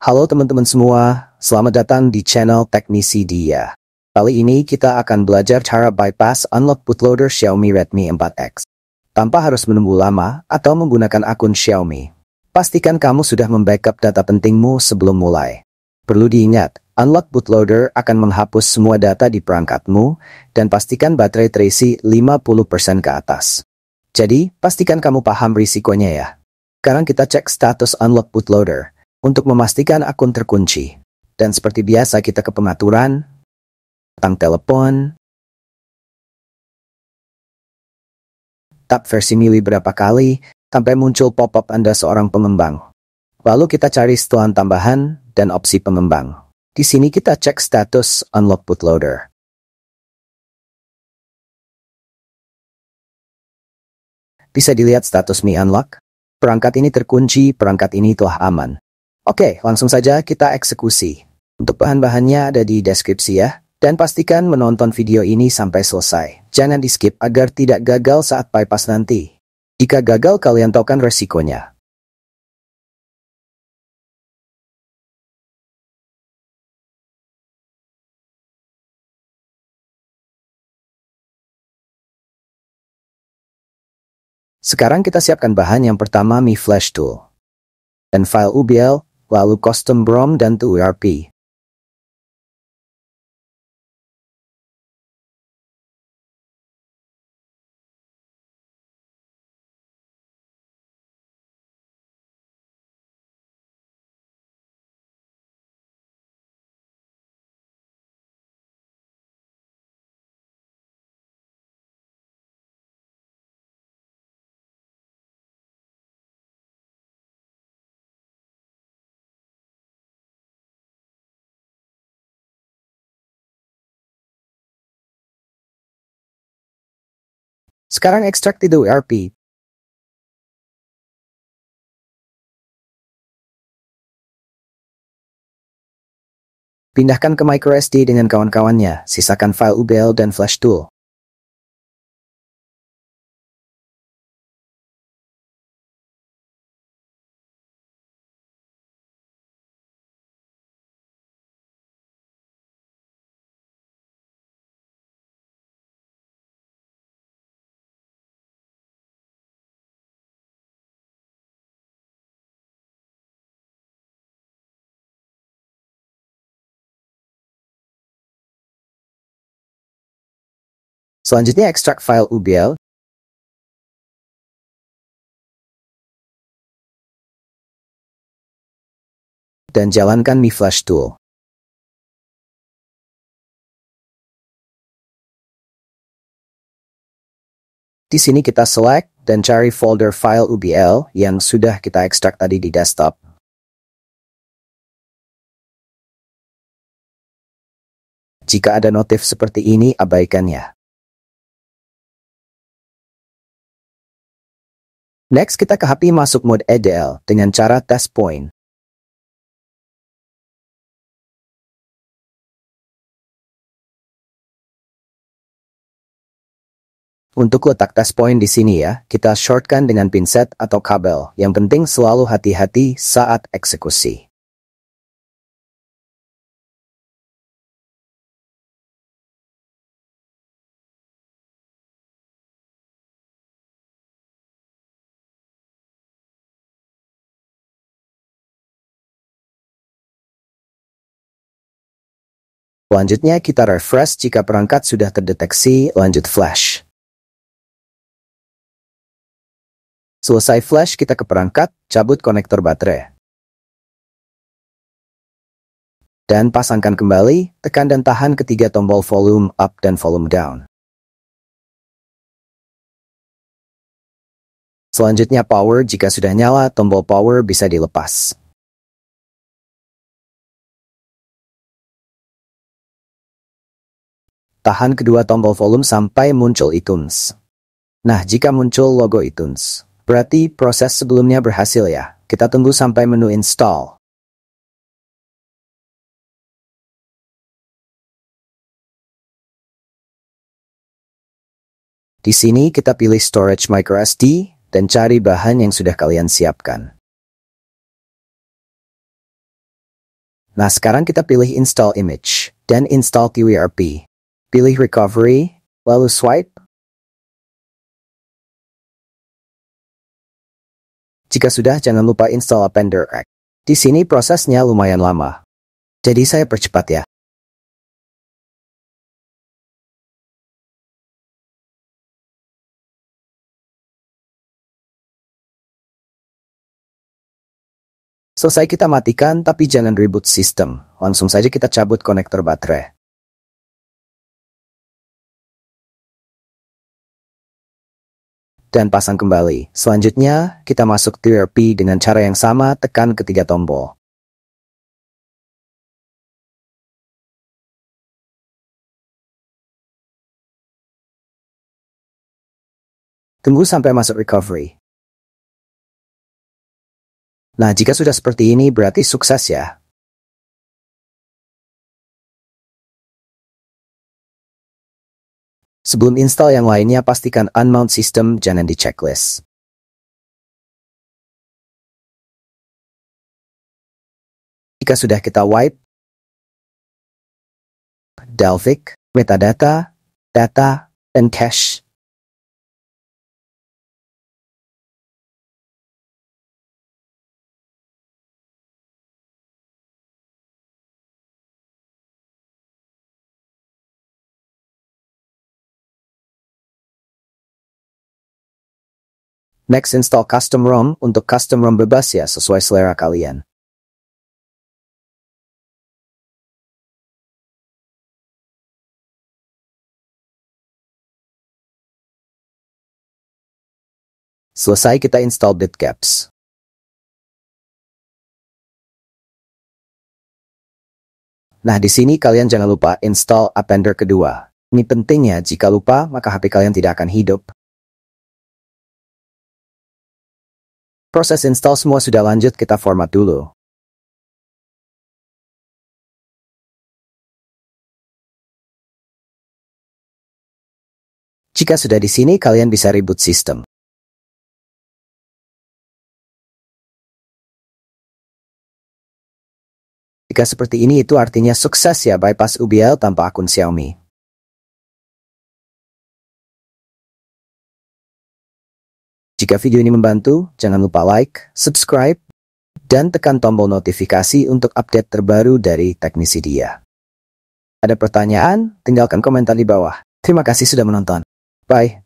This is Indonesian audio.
Halo teman-teman semua, selamat datang di channel Teknisi Dia. Kali ini kita akan belajar cara bypass unlock bootloader Xiaomi Redmi 4X. Tanpa harus menunggu lama atau menggunakan akun Xiaomi. Pastikan kamu sudah membackup data pentingmu sebelum mulai. Perlu diingat, unlock bootloader akan menghapus semua data di perangkatmu dan pastikan baterai terisi 50% ke atas. Jadi, pastikan kamu paham risikonya ya. Sekarang kita cek status unlock bootloader untuk memastikan akun terkunci. Dan seperti biasa kita ke pengaturan, tang telepon, tap versi mili berapa kali, sampai muncul pop-up Anda seorang pengembang. Lalu kita cari setelan tambahan dan opsi pengembang. Di sini kita cek status unlock bootloader. Bisa dilihat status Mi Unlock. Perangkat ini terkunci, perangkat ini telah aman. Oke, langsung saja kita eksekusi. Untuk bahan-bahannya ada di deskripsi ya. Dan pastikan menonton video ini sampai selesai. Jangan di-skip agar tidak gagal saat bypass nanti. Jika gagal, kalian tahu kan resikonya. Sekarang kita siapkan bahan yang pertama Mi Flash Tool. Dan file UBL, lalu custom brom dan 2RP. Sekarang ekstrak di WRP. Pindahkan ke microSD dengan kawan-kawannya, sisakan file UBL dan flash tool. Selanjutnya ekstrak file UBL dan jalankan Mi Flash tool. Di sini kita select dan cari folder file UBL yang sudah kita ekstrak tadi di desktop. Jika ada notif seperti ini, abaikannya. Next kita ke HP masuk mode EDL dengan cara test point. Untuk letak test point di sini ya, kita shortkan dengan pinset atau kabel. Yang penting selalu hati-hati saat eksekusi. Selanjutnya kita refresh jika perangkat sudah terdeteksi, lanjut flash. Selesai flash, kita ke perangkat, cabut konektor baterai. Dan pasangkan kembali, tekan dan tahan ketiga tombol volume up dan volume down. Selanjutnya power, jika sudah nyala, tombol power bisa dilepas. tahan kedua tombol volume sampai muncul iTunes. Nah, jika muncul logo iTunes, berarti proses sebelumnya berhasil ya. Kita tunggu sampai menu install. Di sini kita pilih storage microSD dan cari bahan yang sudah kalian siapkan. Nah, sekarang kita pilih install image dan install QWRP. E Pilih Recovery, lalu Swipe. Jika sudah, jangan lupa install Appender X. Di sini prosesnya lumayan lama. Jadi saya percepat ya. Selesai kita matikan, tapi jangan reboot sistem. Langsung saja kita cabut konektor baterai. dan pasang kembali. Selanjutnya, kita masuk TRP dengan cara yang sama, tekan ketiga tombol. Tunggu sampai masuk recovery. Nah, jika sudah seperti ini berarti sukses ya. Sebelum install yang lainnya, pastikan unmount system jangan di checklist. Jika sudah kita wipe, Delphic, metadata, data, dan cache Next install custom ROM untuk custom ROM bebas ya sesuai selera kalian. Selesai kita install bitcaps. Nah, di sini kalian jangan lupa install appender kedua. Ini penting ya, jika lupa maka HP kalian tidak akan hidup. Proses install semua sudah lanjut, kita format dulu. Jika sudah di sini, kalian bisa reboot sistem. Jika seperti ini, itu artinya sukses ya bypass UBL tanpa akun Xiaomi. Jika video ini membantu, jangan lupa like, subscribe, dan tekan tombol notifikasi untuk update terbaru dari teknisi dia. Ada pertanyaan? Tinggalkan komentar di bawah. Terima kasih sudah menonton. Bye.